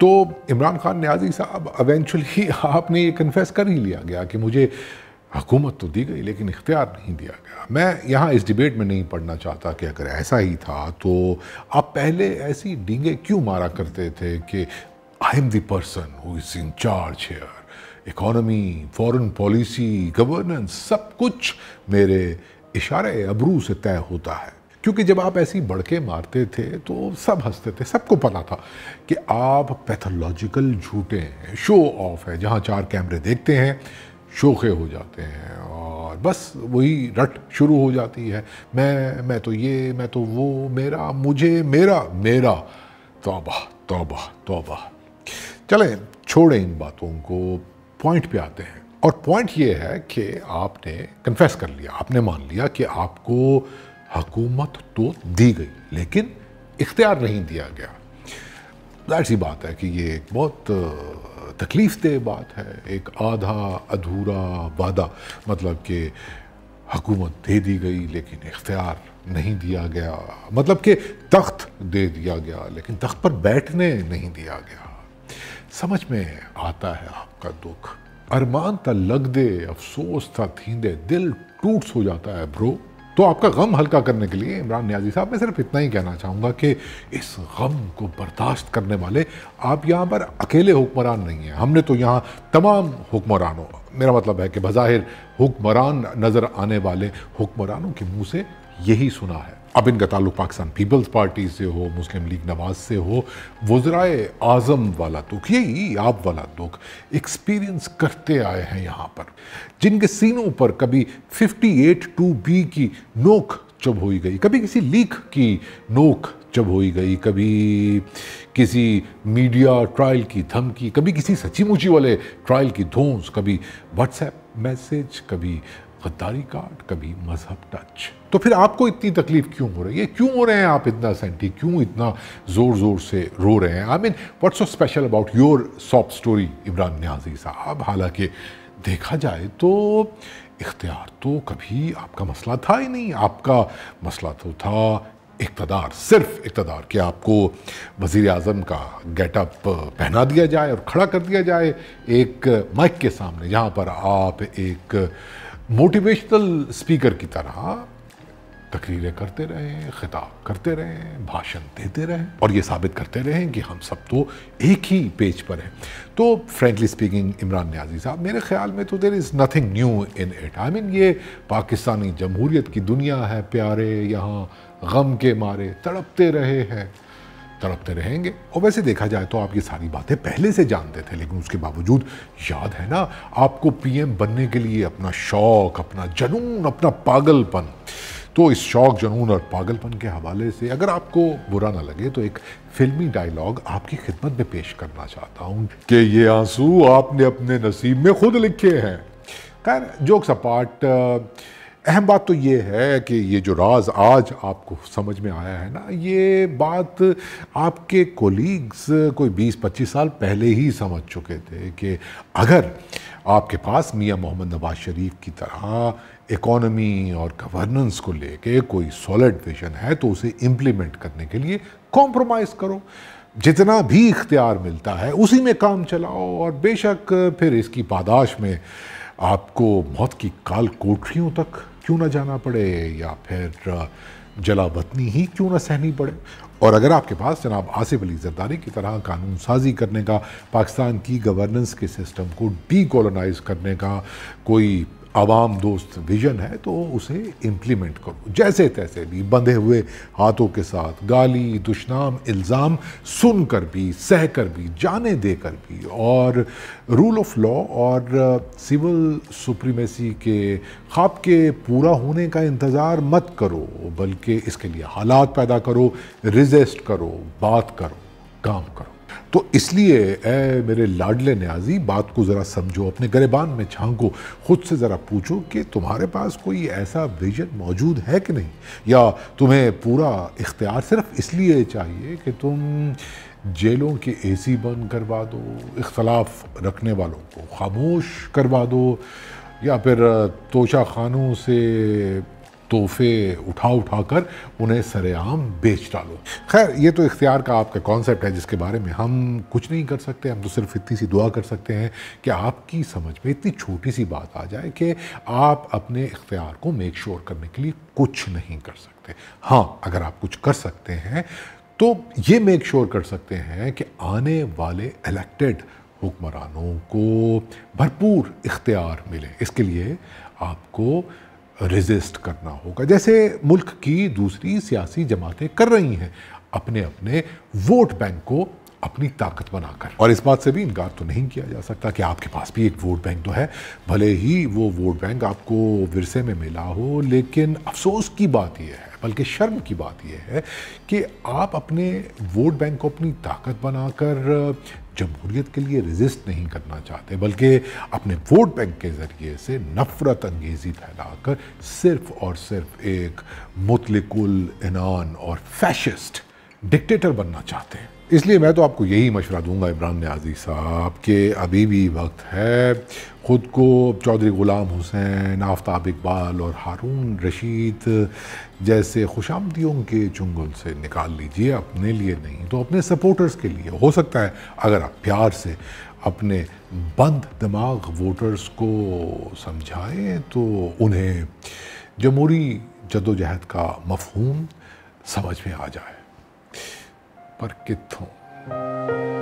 तो इमरान खान न्याजी साहब अवेंचुअली आपने ये कन्फेस कर ही लिया गया कि मुझे हुकूमत तो दी गई लेकिन इख्तियार नहीं दिया गया मैं यहाँ इस डिबेट में नहीं पढ़ना चाहता कि अगर ऐसा ही था तो आप पहले ऐसी डींगे क्यों मारा करते थे कि आई एम दर्सन who is in charge here economy foreign policy governance सब कुछ मेरे इशारे अबरू से तय होता है क्योंकि जब आप ऐसी बड़के मारते थे तो सब हंसते थे सबको पता था कि आप पैथोलॉजिकल झूठे हैं शो ऑफ है जहाँ चार कैमरे देखते हैं शोखे हो जाते हैं और बस वही रट शुरू हो जाती है मैं मैं तो ये मैं तो वो मेरा मुझे मेरा मेरा तोबा तोबा तोबा चले छोड़ें इन बातों को पॉइंट पे आते हैं और पॉइंट ये है कि आपने कन्फेस कर लिया आपने मान लिया कि आपको हकूमत तो दी गई लेकिन इख्तियार नहीं दिया गया जाहिर सी बात है कि ये एक बहुत तकलीफ दे बात है एक आधा अधूरा वादा मतलब कि हकूमत दे दी गई लेकिन इख्तियार नहीं दिया गया मतलब कि तख्त दे दिया गया लेकिन तख्त पर बैठने नहीं दिया गया समझ में आता है आपका दुख अरमान था लग दे अफसोस था थींदे दिल टूट सो जाता है ब्रो तो आपका गम हल्का करने के लिए इमरान न्याजी साहब मैं सिर्फ इतना ही कहना चाहूँगा कि इस गम को बर्दाश्त करने वाले आप यहाँ पर अकेले हुक्मरान नहीं हैं हमने तो यहाँ तमाम हुक्मरानों मेरा मतलब है कि बज़ाहिर हुक्मरान नज़र आने वाले हुक्मरानों के मुँह से यही सुना है अब इनका ताल्लुक पाकिस्तान पीपल्स पार्टी से हो मुस्लिम लीग नवाज से हो वज्राए आज़म वाला दुख यही आप वाला दुख एक्सपीरियंस करते आए हैं यहाँ पर जिनके सीनों पर कभी 58 टू बी की नोक जब हो गई कभी किसी लीक की नोक जब हो गई कभी किसी मीडिया ट्रायल की धमकी कभी किसी सची मुची वाले ट्रायल की धोंस कभी व्हाट्सएप मैसेज कभी गद्दारी कार्ड कभी मजहब टच तो फिर आपको इतनी तकलीफ क्यों हो रही है क्यों हो रहे हैं आप इतना सेंटी क्यों इतना ज़ोर ज़ोर से रो रहे हैं I mean what's so special about your soft story Imran Niazi साहब हालांकि देखा जाए तो इख्तियार तो कभी आपका मसला था ही नहीं आपका मसला तो था इकतदार सिर्फ इकतदार कि आपको वजीर अजम का गेटअप पहना दिया जाए और खड़ा कर दिया जाए एक माइक के सामने जहाँ पर आप एक मोटिवेशनल स्पीकर की तरह तकरीरें करते रहे खिताब करते रहे भाषण देते रहे और ये साबित करते रहे कि हम सब तो एक ही पेज पर हैं तो फ्रेंकली स्पीकिंग इमरान न्याजी साहब मेरे ख्याल में तो there is nothing new in it I mean ये पाकिस्तानी जमहूरियत की दुनिया है प्यारे यहाँ गम के मारे तड़पते रहे हैं तड़पते रहेंगे और वैसे देखा जाए तो आप ये सारी बातें पहले से जानते थे लेकिन उसके बावजूद याद है ना आपको पीएम बनने के लिए अपना शौक अपना जनून अपना पागलपन तो इस शौक जनून और पागलपन के हवाले से अगर आपको बुरा ना लगे तो एक फिल्मी डायलॉग आपकी खिदमत में पेश करना चाहता हूँ कि ये आंसू आपने अपने नसीब में खुद लिखे हैं खैर जोक्स अपार्ट अहम बात तो ये है कि ये जो राज आज आपको समझ में आया है ना ये बात आपके कोलीग्स कोई 20-25 साल पहले ही समझ चुके थे कि अगर आपके पास मियाँ मोहम्मद नवाज शरीफ की तरह इकोनॉमी और गवर्नेंस को लेके कोई सॉलिड विजन है तो उसे इम्प्लीमेंट करने के लिए कॉम्प्रोमाइज़ करो जितना भी इख्तियार मिलता है उसी में काम चलाओ और बेशक फिर इसकी पादाश में आपको मौत की काल कोठरियों तक क्यों ना जाना पड़े या फिर जला वतनी ही क्यों ना सहनी पड़े और अगर आपके पास जनाब आसिफ अली जरदारी की तरह कानून साजी करने का पाकिस्तान की गवर्नेंस के सिस्टम को डी करने का कोई आवाम दोस्त विजन है तो उसे इम्प्लीमेंट करो जैसे तैसे भी बंधे हुए हाथों के साथ गाली दुश्नाम इल्ज़ाम सुन कर भी सह कर भी जाने दे कर भी और रूल ऑफ लॉ और सिविल uh, सुप्रीमेसी के खाब के पूरा होने का इंतज़ार मत करो बल्कि इसके लिए हालात पैदा करो रिजिस्ट करो बात करो काम करो तो इसलिए ए मेरे लाडले न्याजी बात को ज़रा समझो अपने गरेबान में छांको खुद से ज़रा पूछो कि तुम्हारे पास कोई ऐसा विजन मौजूद है कि नहीं या तुम्हें पूरा इख्तियार सिर्फ इसलिए चाहिए कि तुम जेलों के एसी बंद करवा दो इख्तलाफ रखने वालों को खामोश करवा दो या फिर तोशा खानों से तोहफे उठा उठा कर उन्हें सरेआम बेच डालो खैर ये तो इख्तियार का आपका कॉन्सेप्ट है जिसके बारे में हम कुछ नहीं कर सकते हम तो सिर्फ इतनी सी दुआ कर सकते हैं कि आपकी समझ में इतनी छोटी सी बात आ जाए कि आप अपने इख्तियार को मेक श्योर करने के लिए कुछ नहीं कर सकते हाँ अगर आप कुछ कर सकते हैं तो ये मेक श्योर कर सकते हैं कि आने वाले इलेक्टेड हुक्मरानों को भरपूर इख्तियार मिले इसके लिए आपको रेजिस्ट करना होगा जैसे मुल्क की दूसरी सियासी जमातें कर रही हैं अपने अपने वोट बैंक को अपनी ताकत बनाकर और इस बात से भी इनकार तो नहीं किया जा सकता कि आपके पास भी एक वोट बैंक तो है भले ही वो वोट बैंक आपको विरसे में मिला हो लेकिन अफसोस की बात यह है बल्कि शर्म की बात यह है कि आप अपने वोट बैंक को अपनी ताकत बनाकर जमहूरीत के लिए रजिस्ट नहीं करना चाहते बल्कि अपने वोट बैंक के ज़रिए से नफरत अंगेज़ी फैलाकर सिर्फ और सिर्फ एक मुतलकुल इनान और फैशिस्ट डिक्टेटर बनना चाहते हैं इसलिए मैं तो आपको यही मशवरा दूंगा इमरान न्याजी साहब कि अभी भी वक्त है ख़ुद को चौधरी ग़ुलाम हुसैन आफ्ताब इकबाल और हारून रशीद जैसे आमदियों के चुंगल से निकाल लीजिए अपने लिए नहीं तो अपने सपोर्टर्स के लिए हो सकता है अगर आप प्यार से अपने बंद दिमाग वोटर्स को समझाएं तो उन्हें जमहूरी जदोजहद का मफहूम समझ में आ जाए पर हों